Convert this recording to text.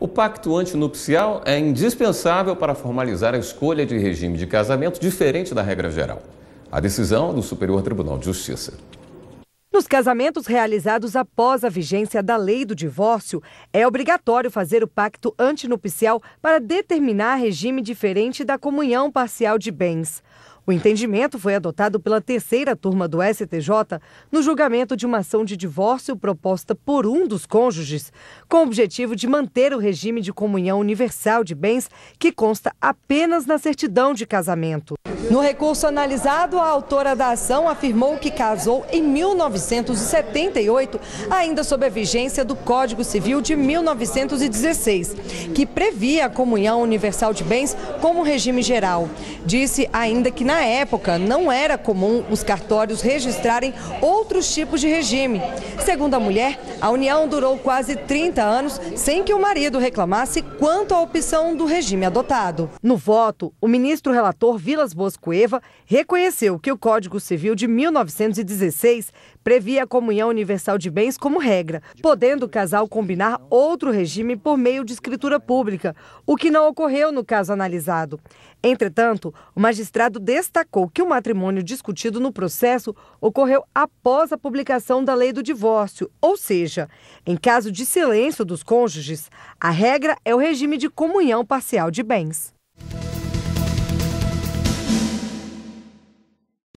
O pacto antinupcial é indispensável para formalizar a escolha de regime de casamento diferente da regra geral. A decisão é do Superior Tribunal de Justiça. Nos casamentos realizados após a vigência da lei do divórcio, é obrigatório fazer o pacto antinupcial para determinar regime diferente da comunhão parcial de bens. O entendimento foi adotado pela terceira turma do STJ no julgamento de uma ação de divórcio proposta por um dos cônjuges, com o objetivo de manter o regime de comunhão universal de bens que consta apenas na certidão de casamento. No recurso analisado, a autora da ação afirmou que casou em 1978, ainda sob a vigência do Código Civil de 1916, que previa a comunhão universal de bens como regime geral. Disse ainda que na época não era comum os cartórios registrarem outros tipos de regime. Segundo a mulher, a união durou quase 30 anos sem que o marido reclamasse quanto à opção do regime adotado. No voto, o ministro relator Vilas Bosco Cueva reconheceu que o Código Civil de 1916 previa a comunhão universal de bens como regra, podendo o casal combinar outro regime por meio de escritura pública, o que não ocorreu no caso analisado. Entretanto, o magistrado destacou que o matrimônio discutido no processo ocorreu após a publicação da lei do divórcio, ou seja, em caso de silêncio dos cônjuges, a regra é o regime de comunhão parcial de bens.